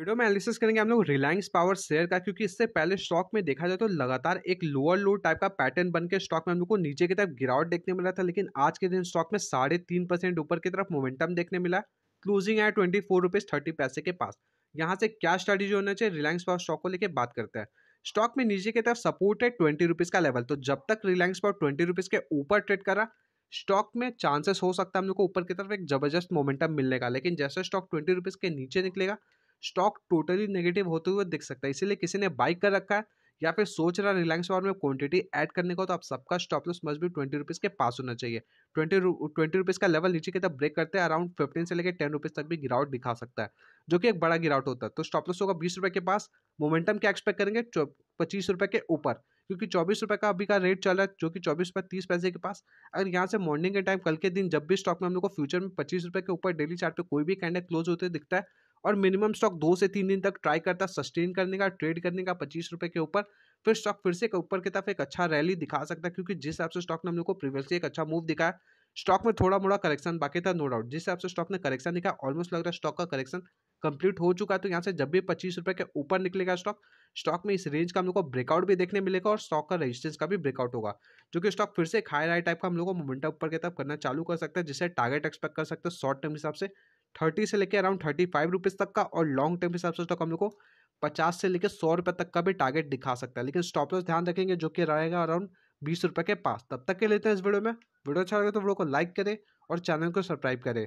video में analysis करेंगे हम लोग रिलायंस पावर शेयर का क्योंकि इससे पहले स्टॉक में देखा जाए तो लगातार एक लोअर लो टाइप का पैटर्न बनकर स्टॉक में हम लोग को नीचे की तरफ गिरावट देखने मिला था लेकिन आज के दिन स्टॉक में साढ़े तीन परसेंट ऊपर की तरफ मोमेंटम देखने मिला क्लोजिंग है ट्वेंटी फोर रुपीज़ थर्टी पैसे के पास यहाँ से क्या स्ट्रेटेजी होना चाहिए रिलायंस पावर स्टॉक को लेकर बात करते हैं स्टॉक में नीचे की तरफ सपोर्ट है ट्वेंटी रुपीज़ का लेवल तो जब तक रिलायंस पावर ट्वेंटी रुपीज़ के ऊपर ट्रेड करा स्टॉक में चांसेस हो सकता है हम लोग को ऊपर की तरफ एक जबरदस्त मोमेंटम मिलने का लेकिन जैसे स्टॉक ट्वेंटी रुपीज़ के नीचे निकलेगा स्टॉक टोटली नेगेटिव होते हुए दिख सकता है इसीलिए किसी ने बाइक कर रखा है या फिर सोच रहा है रिलायंस वार में क्वांटिटी ऐड करने का तो आप सबका स्टॉप लॉस मस्ट भी ट्वेंटी रुपीज़ के पास होना चाहिए ट्वेंटी ट्वेंटी रुपीज़ का लेवल नीचे की तरफ ब्रेक करते हैं अराउंड फिफ्टीन से लेकर टेन रुपीज़ तक भी गिरावट दिखा सकता है जो कि एक बड़ा गिरावट होता है तो स्टॉप लॉस होगा बीस रुपये के पास मोमेंटम क्या एक्सपेक्ट करेंगे पच्चीस रुपये के ऊपर क्योंकि चौबीस रुपये का अभी का रेट चल रहा है जो कि चौबीस रुपये तीस पैसे के पास अगर यहाँ से मॉर्निंग के टाइम कल के दिन जब भी स्टॉक में हम लोग को फ्यूचर में पच्चीस रुपये के ऊपर डेली चार्ट पे कोई भी कैंडल क्लोज होते दिखता है और मिनिमम स्टॉक दो से तीन दिन तक ट्राई करता सस्टेन करने का ट्रेड करने का पच्चीस रुपये के ऊपर फिर स्टॉक फिर से ऊपर की तरफ एक अच्छा रैली दिखा सकता है क्योंकि जिस हिसाब से स्टॉक ने हम लोग को प्रीवियसली एक अच्छा मूव दिखाया स्टॉक में थोड़ा मोड़ा करेक्शन बाकी था नो डाउट जिस हिसाब से स्टॉक ने करेक्शन दिखा ऑलमोस्ट लग रहा है स्टॉक का करेक्शन कंप्लीट हो चुका है तो यहाँ से जब भी पच्चीस रुपये के ऊपर निकलेगा स्टॉक स्टॉक में इस रेंज का हम लोग को ब्रेकआउट भी देखने मिलेगा और स्टॉक का रेजिस्टेंस का भी ब्रेकआउट होगा जो कि स्टॉक फिर से खाए राय टाइप का हम लोग को मोमेंटम ऊपर की तरफ करना चालू कर सकता है जिससे टारगेट एक्सपेक्ट कर सकते हैं शॉर्ट टर्म हिसाब से थर्टी से लेकर अराउंड थर्टी फाइव रुपीज़ तक का और लॉन्ग टर्म हिसाब से स्टॉक हम लोग को पचास से लेकर सौ रुपये तक का भी टारगेट दिखा सकता है लेकिन स्टॉप लॉस ध्यान रखेंगे जो कि रहेगा अराउंड बीस रुपये के पास तब तक के लेते हैं इस वीडियो में वीडियो अच्छा लगे तो वीडियो को लाइक करें और चैनल को सब्सक्राइब करें